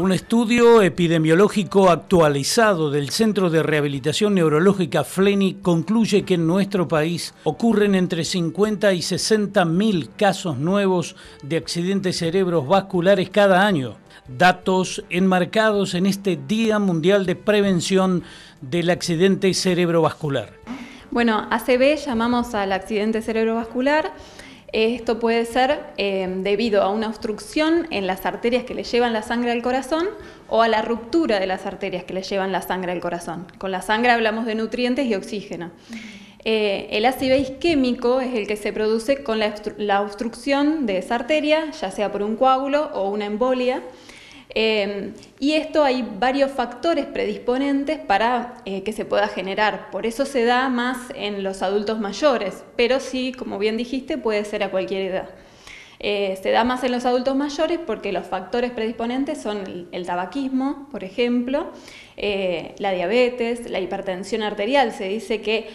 Un estudio epidemiológico actualizado del Centro de Rehabilitación Neurológica FLENI concluye que en nuestro país ocurren entre 50 y 60 mil casos nuevos de accidentes cerebrovasculares cada año. Datos enmarcados en este Día Mundial de Prevención del Accidente Cerebrovascular. Bueno, ACB llamamos al accidente cerebrovascular esto puede ser eh, debido a una obstrucción en las arterias que le llevan la sangre al corazón o a la ruptura de las arterias que le llevan la sangre al corazón. Con la sangre hablamos de nutrientes y oxígeno. Eh, el ácido isquémico es el que se produce con la obstrucción de esa arteria, ya sea por un coágulo o una embolia. Em, y esto hay varios factores predisponentes para eh, que se pueda generar. Por eso se da más en los adultos mayores, pero sí, como bien dijiste, puede ser a cualquier edad. Eh, se da más en los adultos mayores porque los factores predisponentes son el tabaquismo, por ejemplo, eh, la diabetes, la hipertensión arterial. Se dice que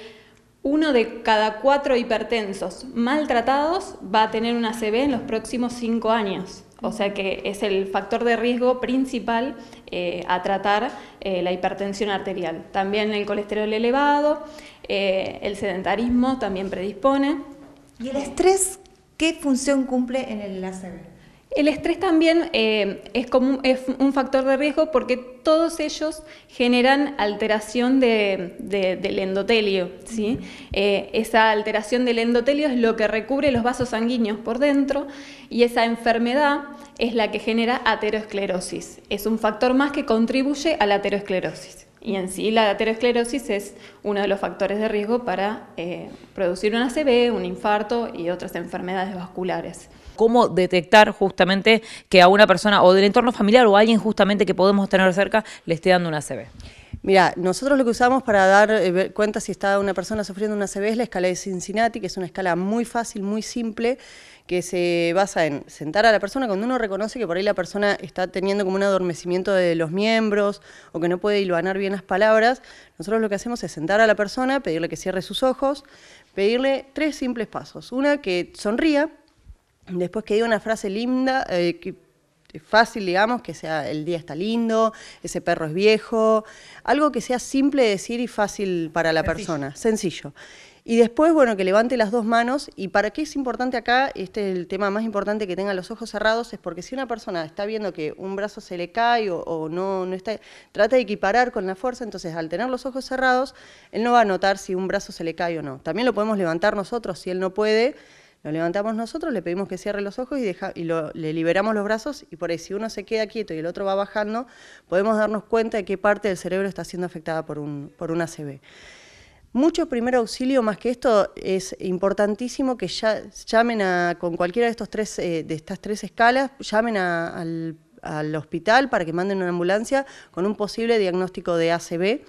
uno de cada cuatro hipertensos maltratados va a tener una CV en los próximos cinco años. O sea que es el factor de riesgo principal eh, a tratar eh, la hipertensión arterial. También el colesterol elevado, eh, el sedentarismo también predispone. ¿Y el estrés qué función cumple en el ACV? El estrés también eh, es, un factor de riesgo porque todos ellos generan alteración del endotelio. Eh, esa alteración del endotelio es lo que recubre los vasos sanguíneos por dentro y esa enfermedad es la que genera ateroesclerosis. Es un factor más que contribuye a la ateroesclerosis. Y en sí la aterosclerosis es uno de los factores de riesgo para eh, producir un ACV, un infarto y otras enfermedades vasculares. ¿Cómo detectar justamente que a una persona o del entorno familiar o alguien justamente que podemos tener cerca le esté dando un ACV? Mira, nosotros lo que usamos para dar eh, cuenta si está una persona sufriendo una CB es la escala de Cincinnati, que es una escala muy fácil, muy simple, que se basa en sentar a la persona cuando uno reconoce que por ahí la persona está teniendo como un adormecimiento de los miembros o que no puede hilvanar bien las palabras. Nosotros lo que hacemos es sentar a la persona, pedirle que cierre sus ojos, pedirle tres simples pasos. Una, que sonría, después que diga una frase linda, eh, que fácil, digamos, que sea el día está lindo, ese perro es viejo, algo que sea simple de decir y fácil para la persona, sencillo. Y después, bueno, que levante las dos manos. ¿Y para qué es importante acá? Este es el tema más importante que tenga los ojos cerrados, es porque si una persona está viendo que un brazo se le cae o, no, no está, trata de equiparar con la fuerza, entonces al tener los ojos cerrados, él no va a notar si un brazo se le cae o no. También lo podemos levantar nosotros si él no puede lo levantamos nosotros, le pedimos que cierre los ojos y, deja, y le liberamos los brazos y por ahí si uno se queda quieto y el otro va bajando, podemos darnos cuenta de qué parte del cerebro está siendo afectada por un, por ACV. Mucho primer auxilio, más que esto, es importantísimo que ya, llamen a, con cualquiera de, estos tres, eh, de estas tres escalas, llamen a, al, hospital para que manden una ambulancia con un posible diagnóstico de ACB.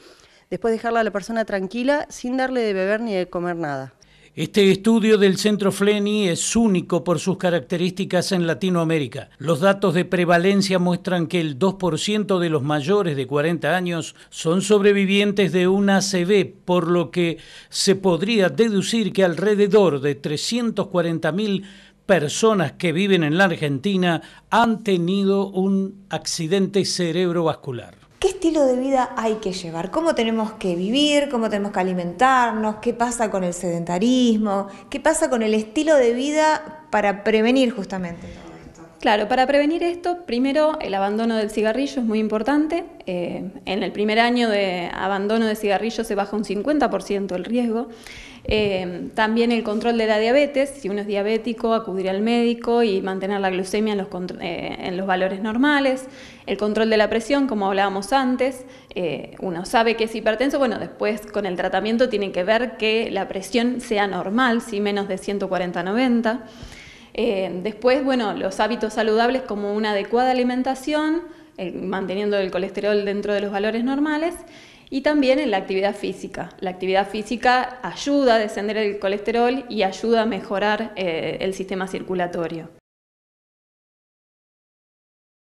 Después dejarla a la persona tranquila sin darle de beber ni de comer nada. Este estudio del Centro FLENI es único por sus características en Latinoamérica. Los datos de prevalencia muestran que el 2% de los mayores de 40 años son sobrevivientes de un ACV, por lo que se podría deducir que alrededor de 340.000 personas que viven en la Argentina han tenido un accidente cerebrovascular. ¿Qué estilo de vida hay que llevar? ¿Cómo tenemos que vivir? ¿Cómo tenemos que alimentarnos? ¿Qué pasa con el sedentarismo? ¿Qué pasa con el estilo de vida para prevenir justamente Claro, para prevenir esto, primero el abandono del cigarrillo es muy importante. Eh, en el primer año de abandono de cigarrillo se baja un 50% el riesgo. Eh, también el control de la diabetes, si uno es diabético, acudir al médico y mantener la glucemia en los, eh, en los valores normales. El control de la presión, como hablábamos antes, uno sabe que es hipertenso, bueno, después con el tratamiento tiene que ver que la presión sea normal, si menos de 140-90. Eh, después, bueno, los hábitos saludables como una adecuada alimentación, eh, manteniendo el colesterol dentro de los valores normales, y también en la actividad física. La actividad física ayuda a descender el colesterol y ayuda a mejorar eh, el sistema circulatorio.